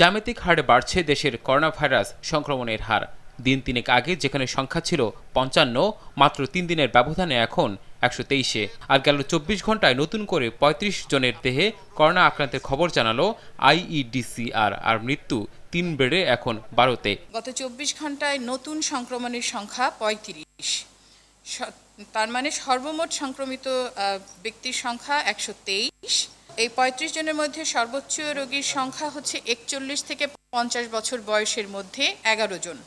জ্যামিতিক হারে বাড়ছে দেশের করোনাভাইরাস সংক্রমণের হার দিন তিনেক আগে যেখানে সংখ্যা ছিল পঞ্চান্ন মাত্র তিন দিনের ব্যবধানে এখন একশো তেইশে আর গেল চব্বিশ ঘন্টায় নতুন করে ৩৫ জনের দেহে করোনা আক্রান্তের খবর জানালো আইইডিসিআর আর মৃত্যু তিন বেড়ে এখন বারোতে গত চব্বিশ ঘন্টায় নতুন সংক্রমণের সংখ্যা পঁয়ত্রিশ তার মানে সর্বমোট সংক্রমিত ব্যক্তির সংখ্যা একশো তেইশ এই পঁয়ত্রিশ জনের মধ্যে সর্বোচ্চ রোগীর সংখ্যা হচ্ছে একচল্লিশ থেকে পঞ্চাশ বছর বয়সের মধ্যে এগারো জন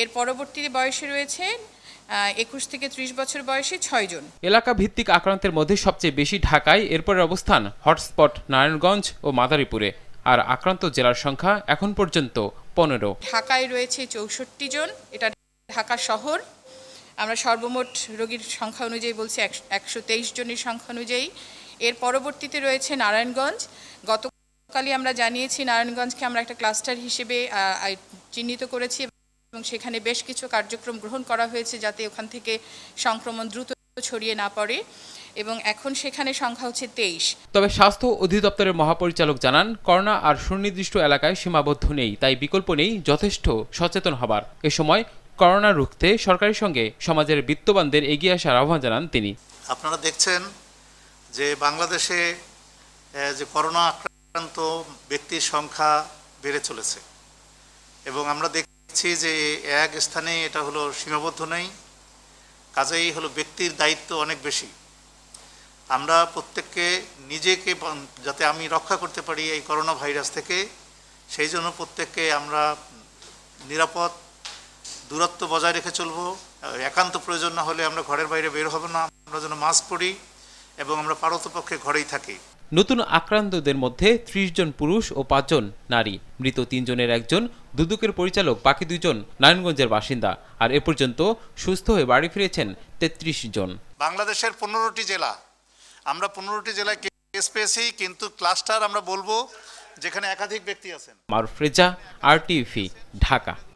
এর পরবর্তী বয়সে রয়েছে একুশ থেকে ত্রিশ বছর বয়সে ছয়জন এলাকা ভিত্তিক আক্রান্তের মধ্যে সবচেয়ে বেশি ঢাকায় এরপরের অবস্থান হটস্পট নারায়ণগঞ্জ ও মাদারীপুরে আর আক্রান্ত জেলার সংখ্যা এখন পর্যন্ত পনেরো ঢাকায় রয়েছে চৌষট্টি জন এটা ঢাকা শহর আমরা সর্বমোট রোগীর সংখ্যা অনুযায়ী বলছি একশো তেইশ জনের সংখ্যা অনুযায়ী এর পরবর্তীতে রয়েছে নারায়ণগঞ্জ গতকালই আমরা জানিয়েছি নারায়ণগঞ্জকে আমরা একটা ক্লাস্টার হিসেবে চিহ্নিত করেছি এবং সেখানে বেশ কিছু কার্যক্রম গ্রহণ করা হয়েছে যাতে ওখান থেকে সংক্রমণ দ্রুত ছড়িয়ে না পড়ে এবং এখন সেখানে সংখ্যা হচ্ছে তেইশ তবে স্বাস্থ্য অধিদপ্তরের মহাপরিচালক জানান করোনা আর সুনির্দিষ্ট এলাকায় সীমাবদ্ধ নেই তাই বিকল্প নেই যথেষ্ট সচেতন হবার এ সময় করোনা রুখতে সরকারের সঙ্গে সমাজের বিত্তবানদের এগিয়ে আসার আহ্বান জানান তিনি আপনারা দেখছেন যে বাংলাদেশে যে করোনা আক্রান্ত ব্যক্তির সংখ্যা বেড়ে চলেছে এবং আমরা দেখছি যে এক স্থানে এটা হলো সীমাবদ্ধ নেই কাজেই হলো ব্যক্তির দায়িত্ব অনেক বেশি আমরা প্রত্যেককে নিজেকে যাতে আমি রক্ষা করতে পারি এই করোনা ভাইরাস থেকে সেই জন্য প্রত্যেককে আমরা নিরাপদ দূরত্ব বজায় রেখে চলব একান্ত প্রয়োজন না হলে আমরা ঘরের বাইরে বের হব না আমরা যেন মাস্ক পরি এবং আমরা পারতপক্ষে ঘরেই থাকি নতুন আক্রান্তদের মধ্যে ত্রিশ জন পুরুষ ও পাঁচজন নারী মৃত তিনজনের একজন দুদুকের পরিচালক বাকি দুজন নারায়ণগঞ্জের বাসিন্দা আর এ পর্যন্ত সুস্থ হয়ে বাড়ি ফিরেছেন তেত্রিশ জন বাংলাদেশের পনেরোটি জেলা আমরা পনেরোটি জেলায় কেস পেয়েছি কিন্তু ক্লাস্টার আমরা বলবো যেখানে একাধিক ব্যক্তি আছেন মারফ্রেজা আরটিভি ঢাকা